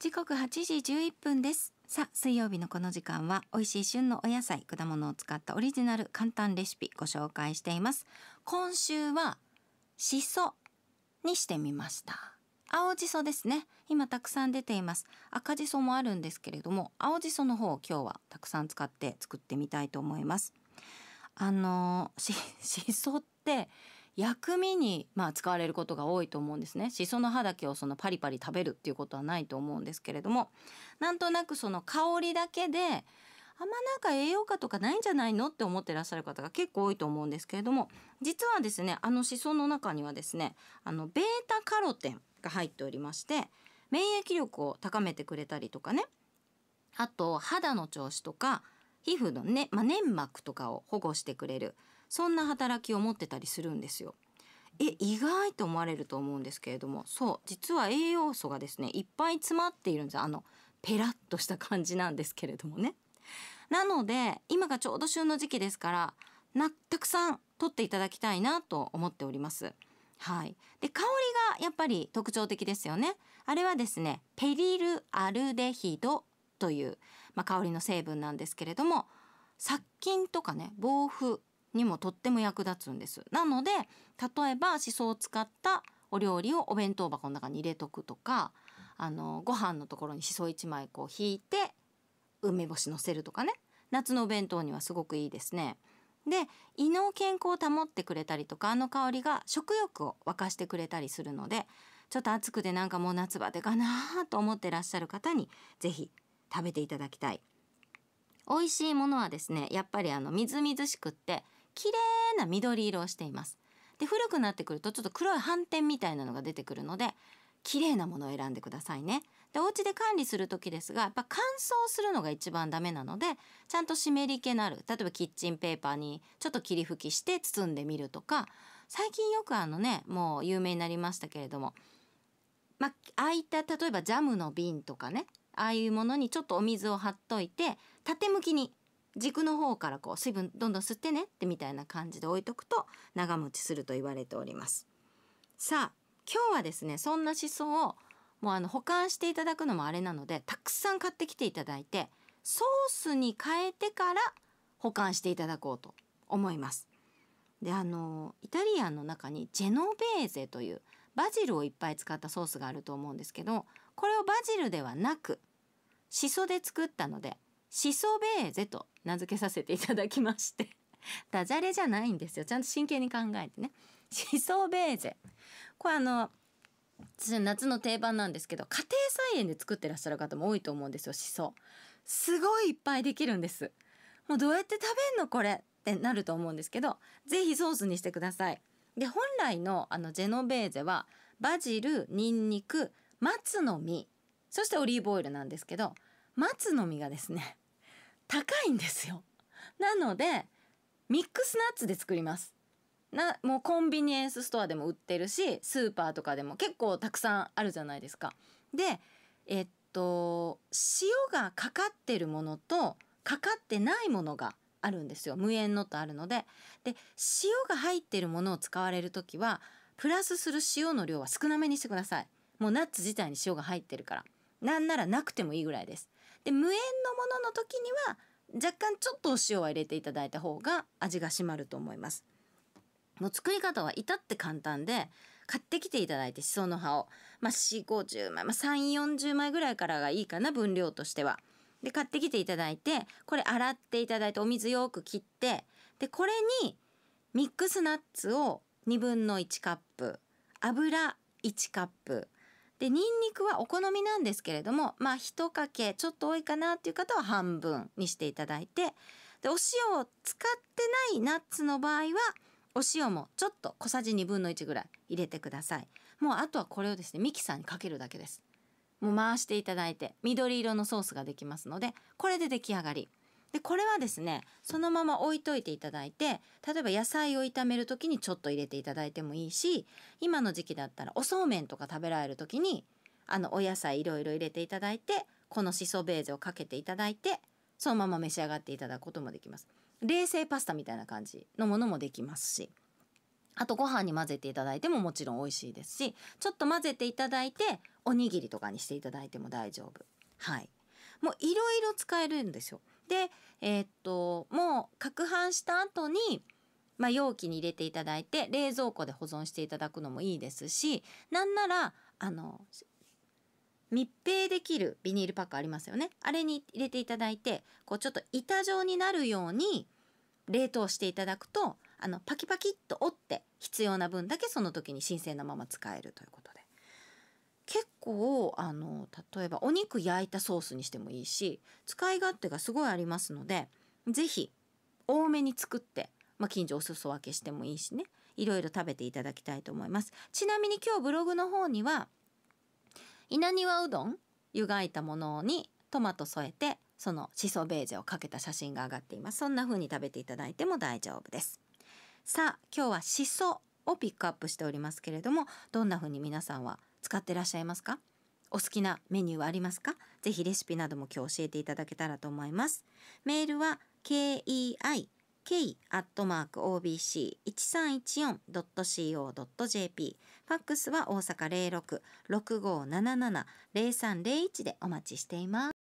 時刻八時十一分ですさあ水曜日のこの時間は美味しい旬のお野菜果物を使ったオリジナル簡単レシピご紹介しています今週はしそにしてみました青じそですね今たくさん出ています赤じそもあるんですけれども青じその方を今日はたくさん使って作ってみたいと思いますあのしそ って薬味にまあ使われることが多いと思うんですねしその葉だけをそのパリパリ食べるっていうことはないと思うんですけれどもなんとなくその香りだけであんまなんか栄養価とかないんじゃないのって思ってらっしゃる方が結構多いと思うんですけれども実はですねあのしその中にはですねあのベータカロテンが入っておりまして免疫力を高めてくれたりとかねあと肌の調子とか皮膚のね、まあ、粘膜とかを保護してくれるそんな働きを持ってたりするんですよ。え意外と思われると思うんですけれどもそう実は栄養素がですねいっぱい詰まっているんですあのペラッとした感じなんですけれどもね。なので今がちょうど旬の時期ですからなたくさん取っていただきたいなと思っております。はい、で香りがやっぱり特徴的ですよね。あれはですねペリルアルデヒドという、まあ、香りの成分なんですけれども殺菌とかね防腐にもとっても役立つんです。なので例えばしそを使ったお料理をお弁当箱の中に入れとくとかあのご飯のところにしそ1枚こう引いて梅干しのせるとかね夏のお弁当にはすごくいいですね。で胃の健康を保ってくれたりとかあの香りが食欲を沸かしてくれたりするのでちょっと暑くてなんかもう夏バテかなと思ってらっしゃる方に是非食べていただきたい。美味しいものはですねやっぱりあのみずみずしくって綺麗な緑色をしています。で古くなってくるとちょっと黒い斑点みたいなのが出てくるので綺麗なものを選んでくださいね。でお家で管理する時ですがやっぱ乾燥するのが一番ダメなのでちゃんと湿り気のある例えばキッチンペーパーにちょっと霧吹きして包んでみるとか最近よくあのねもう有名になりましたけれども、まあ、あいった例えばジャムの瓶とかねああいうものにちょっとお水を張っといて縦向きに軸の方からこう水分どんどん吸ってねってみたいな感じで置いとくと長持ちすると言われております。さあ今日はですねそんなしそをもうあの保管していただくのもあれなのでたくさん買ってきていただいてソースに変えてから保管していただこうと思います。であのイタリアンの中にジェノベーゼというバジルをいっぱい使ったソースがあると思うんですけどこれをバジルではなくしそで作ったのでシソベーゼと名付けさせていただきまして ダジャレじゃないんですよちゃんと真剣に考えてねシソベーゼ。これあの夏の定番なんですけど家庭菜園で作ってらっしゃる方も多いと思うんですよしそすごいいっぱいできるんですもうどうやって食べんのこれってなると思うんですけど是非ソースにしてくださいで本来のあのジェノベーゼはバジルニンニク松の実そしてオリーブオイルなんですけど松の実がですね高いんですよ。なのでミックスナッツで作ります。なもうコンビニエンスストアでも売ってるしスーパーとかでも結構たくさんあるじゃないですか。でえっと塩がかかってるものとかかってないものがあるんですよ無塩のとあるので。で塩が入ってるものを使われる時はプラスする塩の量は少なめにしてください。もうナッツ自体に塩が入ってるから。なんならなくてもいいぐらいです。で無塩のものの時には若干ちょっとお塩は入れていただいた方が味が締まると思います。もう作り方は至って簡単で買ってきていただいてしその葉を、まあ、4 5 0枚、まあ、3 4 0枚ぐらいからがいいかな分量としては。で買ってきていただいてこれ洗っていただいてお水よく切ってでこれにミックスナッツを1 2カップ油1カップでにんにくはお好みなんですけれどもまあ1かけちょっと多いかなっていう方は半分にしていただいてでお塩を使ってないナッツの場合はお塩もちょっと小さじ1 2分の1ぐらい入れてくださいもうあとはこれをですねミキサーにかけるだけですもう回していただいて緑色のソースができますのでこれで出来上がりでこれはですねそのまま置いといていただいて例えば野菜を炒める時にちょっと入れていただいてもいいし今の時期だったらおそうめんとか食べられる時にあのお野菜いろいろ入れていただいてこのしそベーゼをかけていただいてそのまま召し上がっていただくこともできます。冷製パスタみたいな感じのものもできますしあとご飯に混ぜていただいてももちろん美味しいですしちょっと混ぜていただいておにぎりとかにしていただいても大丈夫。はいもういろいろ使えるんですよ。で、えー、っと、もう攪拌した後に、まあ、容器に入れていただいて、冷蔵庫で保存していただくのもいいですし、なんなら、あの、密閉できるビニールパックありますよね。あれに入れていただいて、こうちょっと板状になるように冷凍していただくと、あの、パキパキっと折って必要な分だけその時に新鮮なまま使えるということで。結構あの例えばお肉焼いたソースにしてもいいし使い勝手がすごいありますので是非多めに作って、まあ、近所お裾分けしてもいいしねいろいろ食べていただきたいと思いますちなみに今日ブログの方には稲庭うどん湯がいたものにトマト添えてそのシソベージュをかけた写真が上がっていますそんな風に食べていただいても大丈夫ですさあ今日はシソをピックアップしておりますけれどもどんな風に皆さんは使ってらっしゃいますかお好きなメニューはありますかぜひレシピなども今日教えていただけたらと思います。メールは keik.obc1314.co.jp ファックスは大阪06-6577-0301でお待ちしています。